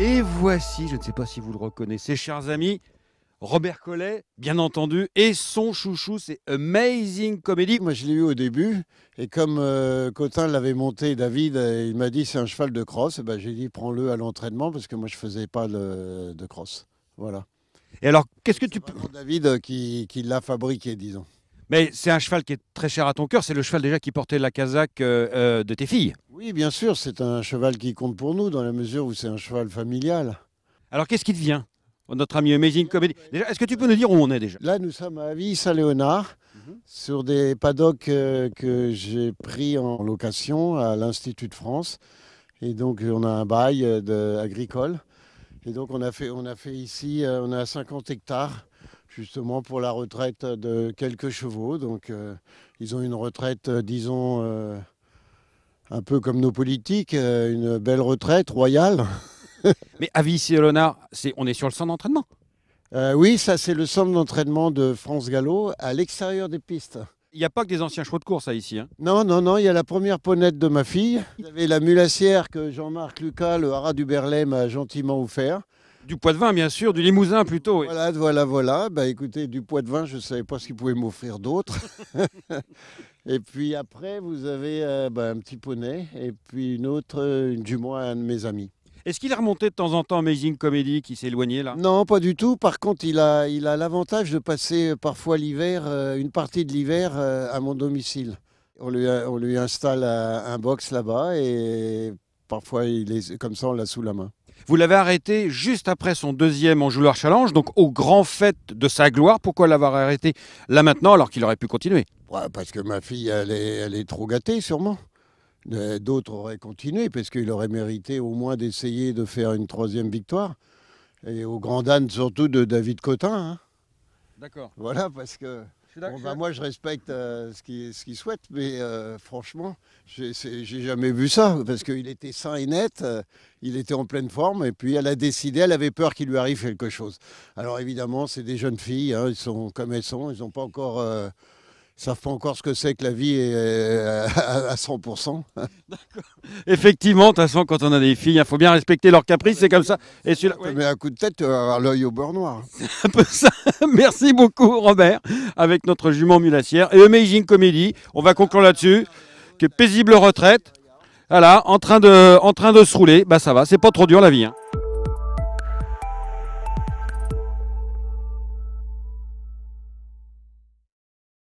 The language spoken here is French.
Et voici, je ne sais pas si vous le reconnaissez, chers amis, Robert Collet, bien entendu, et son chouchou, c'est Amazing Comedy. Moi, je l'ai eu au début, et comme euh, Cotin l'avait monté, David, euh, il m'a dit c'est un cheval de crosse. Et eh ben, j'ai dit prends-le à l'entraînement parce que moi, je faisais pas le, de crosse. Voilà. Et alors, qu'est-ce que tu peux David euh, qui, qui l'a fabriqué, disons. Mais c'est un cheval qui est très cher à ton cœur. C'est le cheval déjà qui portait la casaque euh, euh, de tes filles. Oui, bien sûr. C'est un cheval qui compte pour nous dans la mesure où c'est un cheval familial. Alors qu'est-ce qui te vient, notre ami Amazing Comedy. est-ce que tu peux nous dire où on est déjà Là, nous sommes à Avis-Saint-Léonard, mhm. sur des paddocks euh, que j'ai pris en location à l'Institut de France. Et donc, on a un bail de, agricole. Et donc, on a fait, on a fait ici, on a 50 hectares justement pour la retraite de quelques chevaux. Donc euh, ils ont une retraite, euh, disons, euh, un peu comme nos politiques, une belle retraite royale. Mais à vici lona on est sur le centre d'entraînement Oui, ça c'est le centre d'entraînement de France Gallo à l'extérieur des pistes. Il n'y a pas que des anciens chevaux de course, ici. Hein. Non, non, non, il y a la première ponette de ma fille. Vous avez la mulassière que Jean-Marc Lucas, le haras du Berlay, m'a gentiment offert. Du poids de vin, bien sûr, du limousin plutôt. Voilà, voilà, voilà. Bah, écoutez, du poids de vin, je ne savais pas ce qu'il pouvait m'offrir d'autre. et puis après, vous avez euh, bah, un petit poney et puis une autre, euh, du moins un de mes amis. Est-ce qu'il a remonté de temps en temps Amazing Comedy qui s'éloignait là Non, pas du tout. Par contre, il a il a l'avantage de passer euh, parfois l'hiver, une partie de l'hiver à mon domicile. On lui, on lui installe un box là-bas et parfois il est comme ça on l'a sous la main. Vous l'avez arrêté juste après son deuxième en joueur Challenge, donc au grand fait de sa gloire. Pourquoi l'avoir arrêté là maintenant alors qu'il aurait pu continuer Parce que ma fille, elle est, elle est trop gâtée sûrement. Euh, d'autres auraient continué parce qu'il aurait mérité au moins d'essayer de faire une troisième victoire. Et au grand âne surtout de David Cotin. Hein. D'accord. Voilà, parce que bah, moi, je respecte euh, ce qu'il souhaite, mais euh, franchement, j'ai jamais vu ça, parce qu'il était sain et net, euh, il était en pleine forme, et puis elle a décidé, elle avait peur qu'il lui arrive quelque chose. Alors évidemment, c'est des jeunes filles, hein, ils sont comme elles sont, elles n'ont pas encore savent pas encore ce que c'est que la vie euh, à 100%. Effectivement, de toute façon, quand on a des filles, il faut bien respecter leurs caprices, ah, c'est comme ça. Et celui un coup de tête, tu vas avoir l'œil au beurre noir. un peu ça. Merci beaucoup, Robert, avec notre jument mulassière. Et Amazing Comedy, on va conclure là-dessus. Que paisible retraite. Voilà, en train de, en train de se rouler, bah ça va, c'est pas trop dur la vie. Hein.